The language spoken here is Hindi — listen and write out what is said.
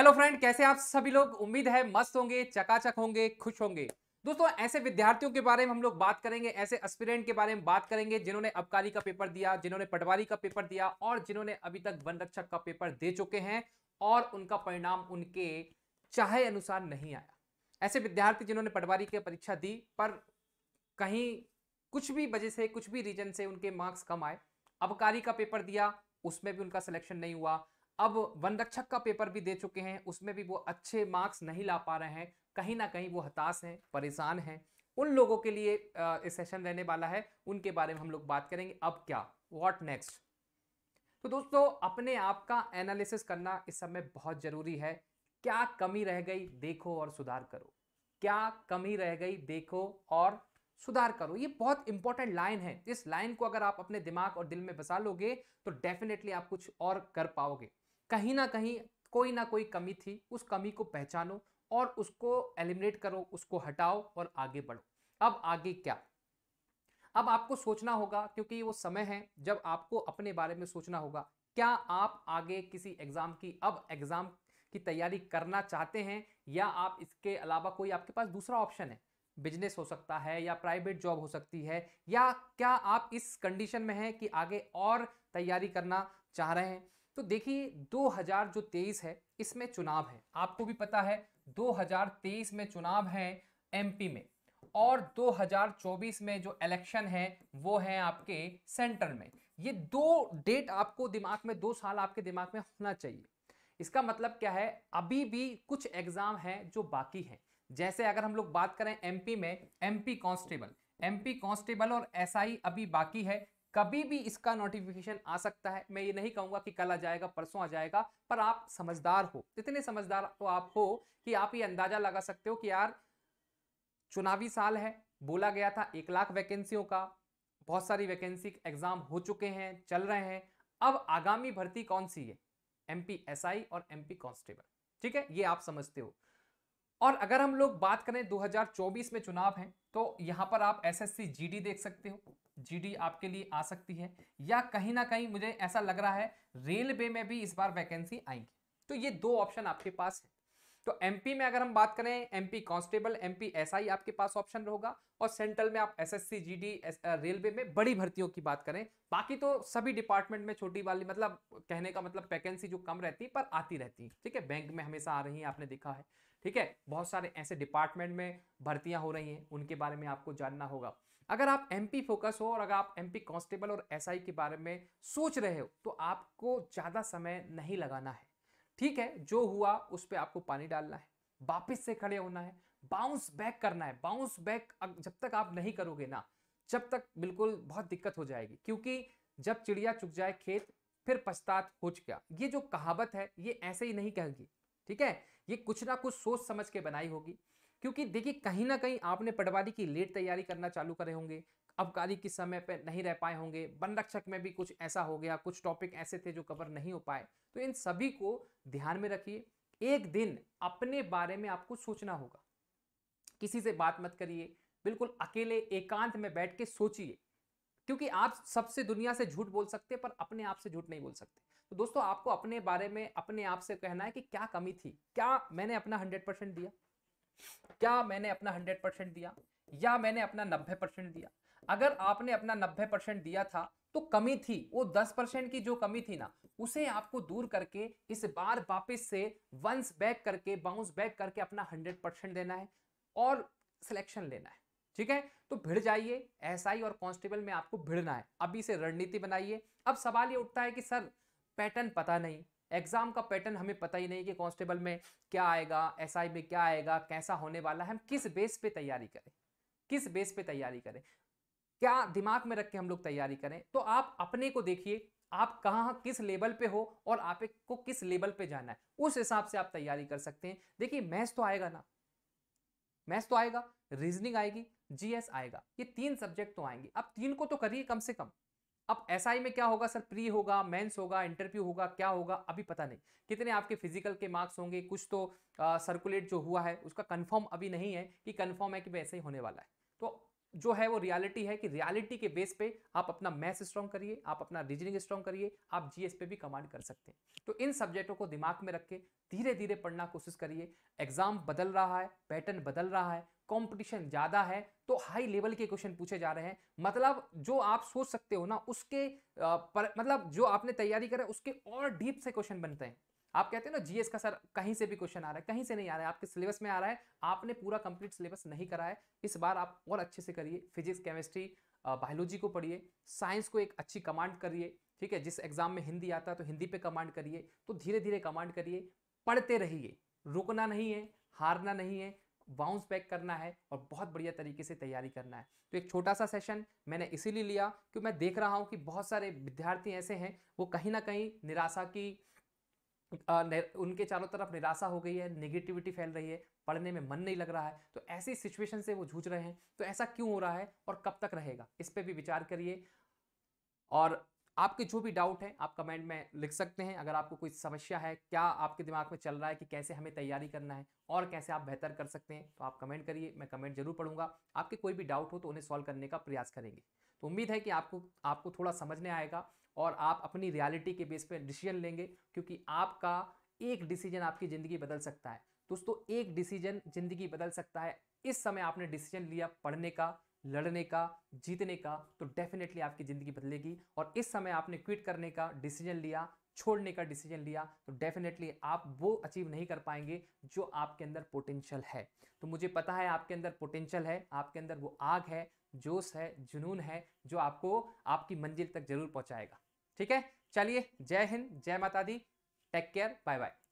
हेलो फ्रेंड कैसे आप सभी लोग उम्मीद है मस्त होंगे चकाचक होंगे खुश होंगे दोस्तों ऐसे विद्यार्थियों के बारे में हम लोग बात करेंगे ऐसे एस्पिरेंट के बारे में बात करेंगे जिन्होंने अबकारी का पेपर दिया जिन्होंने पटवारी का पेपर दिया और जिन्होंने अभी तक वन रक्षक का पेपर दे चुके हैं और उनका परिणाम उनके चाहे अनुसार नहीं आया ऐसे विद्यार्थी जिन्होंने पटवारी की परीक्षा दी पर कहीं कुछ भी वजह से कुछ भी रीजन से उनके मार्क्स कम आए अबकारी का पेपर दिया उसमें भी उनका सिलेक्शन नहीं हुआ अब वन रक्षक का पेपर भी दे चुके हैं उसमें भी वो अच्छे मार्क्स नहीं ला पा रहे हैं कहीं ना कहीं वो हताश हैं परेशान हैं उन लोगों के लिए सेशन रहने वाला है उनके बारे में हम लोग बात करेंगे अब क्या वॉट नेक्स्ट तो दोस्तों अपने आप का एनालिसिस करना इस समय बहुत जरूरी है क्या कमी रह गई देखो और सुधार करो क्या कमी रह गई देखो और सुधार करो ये बहुत इंपॉर्टेंट लाइन है इस लाइन को अगर आप अपने दिमाग और दिल में बसा लोगे तो डेफिनेटली आप कुछ और कर पाओगे कहीं ना कहीं कोई ना कोई कमी थी उस कमी को पहचानो और उसको एलिमिनेट करो उसको हटाओ और आगे बढ़ो अब आगे क्या अब आपको सोचना होगा क्योंकि वो समय है जब आपको अपने बारे में सोचना होगा क्या आप आगे किसी एग्ज़ाम की अब एग्ज़ाम की तैयारी करना चाहते हैं या आप इसके अलावा कोई आपके पास दूसरा ऑप्शन है बिजनेस हो सकता है या प्राइवेट जॉब हो सकती है या क्या आप इस कंडीशन में हैं कि आगे और तैयारी करना चाह रहे हैं तो देखिए 2023 है इसमें चुनाव है आपको भी पता है 2023 में चुनाव है एमपी में और 2024 में जो इलेक्शन है वो है आपके सेंटर में ये दो डेट आपको दिमाग में दो साल आपके दिमाग में होना चाहिए इसका मतलब क्या है अभी भी कुछ एग्जाम हैं जो बाकी हैं जैसे अगर हम लोग बात करें एमपी में एमपी कांस्टेबल एमपी कांस्टेबल और एसआई अभी बाकी है कभी भी इसका नोटिफिकेशन आ सकता है मैं ये नहीं कहूंगा कि कल आ जाएगा परसों आ जाएगा पर आप समझदार हो इतने समझदार तो आप हो कि आप ये अंदाजा लगा सकते हो कि यार चुनावी साल है बोला गया था एक लाख वैकेंसियों का बहुत सारी वैकेंसी एग्जाम हो चुके हैं चल रहे हैं अब आगामी भर्ती कौन सी है एम पी और एम पी ठीक है ये आप समझते हो और अगर हम लोग बात करें 2024 में चुनाव हैं तो यहाँ पर आप एसएससी जीडी देख सकते हो जीडी आपके लिए आ सकती है या कहीं ना कहीं मुझे ऐसा लग रहा है रेलवे में भी इस बार वैकेंसी आएंगी तो ये दो ऑप्शन आपके पास है तो एमपी में अगर हम बात करें एमपी कांस्टेबल एमपी एसआई आपके पास ऑप्शन होगा और सेंट्रल में आप एसएससी जीडी रेलवे में बड़ी भर्तियों की बात करें बाकी तो सभी डिपार्टमेंट में छोटी वाली मतलब कहने का मतलब वैकेंसी जो कम रहती है पर आती रहती है ठीक है बैंक में हमेशा आ रही है आपने देखा है ठीक है बहुत सारे ऐसे डिपार्टमेंट में भर्तियां हो रही हैं उनके बारे में आपको जानना होगा अगर आप एमपी फोकस हो और अगर आप एमपी कांस्टेबल और एसआई के बारे में सोच रहे हो तो आपको ज़्यादा समय नहीं लगाना है ठीक है जो हुआ उस पर आपको पानी डालना है वापिस से खड़े होना है बाउंस बैक करना है बाउंस बैक जब तक आप नहीं करोगे ना जब तक बिल्कुल बहुत दिक्कत हो जाएगी क्योंकि जब चिड़िया चुक जाए खेत फिर पछतात हो चुका ये जो कहावत है ये ऐसे ही नहीं कहगी ठीक है ये कुछ ना कुछ सोच समझ के बनाई होगी क्योंकि देखिए कहीं ना कहीं आपने पटवारी की लेट तैयारी करना चालू करे होंगे अबकारी के समय पर नहीं रह पाए होंगे वन रक्षक में भी कुछ ऐसा हो गया कुछ टॉपिक ऐसे थे जो कवर नहीं हो पाए तो इन सभी को ध्यान में रखिए एक दिन अपने बारे में आपको सोचना होगा किसी से बात मत करिए बिल्कुल अकेले एकांत में बैठ के सोचिए क्योंकि आप सबसे दुनिया से झूठ बोल सकते पर अपने आप से झूठ नहीं बोल सकते तो दोस्तों आपको अपने बारे में अपने आप से कहना है कि क्या कमी थी क्या मैंने अपना हंड्रेड परसेंट दिया क्या मैंने अपना हंड्रेड परसेंट दिया या मैंने अपना नब्बे परसेंट दिया अगर आपने अपना नब्बे परसेंट दिया था तो कमी थी वो दस परसेंट की जो कमी थी ना उसे आपको दूर करके इस बार वापस से वंस बैक करके बाउंस बैक करके अपना हंड्रेड परसेंट देना है और सिलेक्शन लेना है ठीक है तो भिड़ जाइए एसआई और कांस्टेबल में आपको भिड़ना है अभी से रणनीति बनाइए अब सवाल ये उठता है कि सर पैटर्न पता नहीं एग्जाम का पैटर्न हमें पता ही नहीं कि कांस्टेबल में क्या आएगा एसआई आई में क्या आएगा कैसा होने वाला है हम किस बेस पे तैयारी करें किस बेस पे तैयारी करें क्या दिमाग में रख के हम लोग तैयारी करें तो आप अपने को देखिए आप कहाँ किस लेवल पे हो और आपको किस लेवल पे जाना है उस हिसाब से आप तैयारी कर सकते हैं देखिए मैथ्स तो आएगा ना मैथ्स तो आएगा रीजनिंग आएगी जीएस आएगा ये तीन सब्जेक्ट तो आएंगे आप तीन को तो करिए कम से कम अब एस SI में क्या होगा सर प्री होगा मेंस होगा इंटरव्यू होगा क्या होगा अभी पता नहीं कितने आपके फिजिकल के मार्क्स होंगे कुछ तो आ, सर्कुलेट जो हुआ है उसका कन्फर्म अभी नहीं है कि कन्फर्म है कि वैसे ही होने वाला है तो जो है वो रियलिटी है कि रियलिटी के बेस पे आप अपना मैथ्स स्ट्रॉन्ग करिए आप अपना रीजनिंग स्ट्रॉन्ग करिए आप जीएस पे भी कमांड कर सकते हैं तो इन सब्जेक्टों को दिमाग में रख के धीरे धीरे पढ़ना कोशिश करिए एग्जाम बदल रहा है पैटर्न बदल रहा है कंपटीशन ज़्यादा है तो हाई लेवल के क्वेश्चन पूछे जा रहे हैं मतलब जो आप सोच सकते हो ना उसके पर, मतलब जो आपने तैयारी करा उसके और डीप से क्वेश्चन बनते हैं आप कहते हैं ना जीएस का सर कहीं से भी क्वेश्चन आ रहा है कहीं से नहीं आ रहा है आपके सिलेबस में आ रहा है आपने पूरा कंप्लीट सिलेबस नहीं करा है इस बार आप और अच्छे से करिए फिजिक्स केमिस्ट्री बायोलॉजी को पढ़िए साइंस को एक अच्छी कमांड करिए ठीक है जिस एग्जाम में हिंदी आता है तो हिंदी पे कमांड करिए तो धीरे धीरे कमांड करिए पढ़ते रहिए रुकना नहीं है हारना नहीं है बाउंस बैक करना है और बहुत बढ़िया तरीके से तैयारी करना है तो एक छोटा सा सेशन मैंने इसीलिए लिया क्योंकि मैं देख रहा हूँ कि बहुत सारे विद्यार्थी ऐसे हैं वो कहीं ना कहीं निराशा की उनके चारों तरफ निराशा हो गई है निगेटिविटी फैल रही है पढ़ने में मन नहीं लग रहा है तो ऐसी सिचुएशन से वो जूझ रहे हैं तो ऐसा क्यों हो रहा है और कब तक रहेगा इस पर भी विचार करिए और आपके जो भी डाउट है आप कमेंट में लिख सकते हैं अगर आपको कोई समस्या है क्या आपके दिमाग में चल रहा है कि कैसे हमें तैयारी करना है और कैसे आप बेहतर कर सकते हैं तो आप कमेंट करिए मैं कमेंट जरूर पढ़ूंगा आपके कोई भी डाउट हो तो उन्हें सॉल्व करने का प्रयास करेंगे तो उम्मीद है कि आपको आपको थोड़ा समझने आएगा और आप अपनी रियालिटी के बेस पर डिसीजन लेंगे क्योंकि आपका एक डिसीजन आपकी ज़िंदगी बदल सकता है दोस्तों एक डिसीजन ज़िंदगी बदल सकता है इस समय आपने डिसीजन लिया पढ़ने का लड़ने का जीतने का तो डेफिनेटली आपकी ज़िंदगी बदलेगी और इस समय आपने क्विट करने का डिसीजन लिया छोड़ने का डिसीजन लिया तो डेफिनेटली आप वो अचीव नहीं कर पाएंगे जो आपके अंदर पोटेंशियल है तो मुझे पता है आपके अंदर पोटेंशियल है आपके अंदर वो आग है जोश है जुनून है जो आपको आपकी मंजिल तक जरूर पहुंचाएगा ठीक है चलिए जय हिंद जय माता दी टेक केयर बाय बाय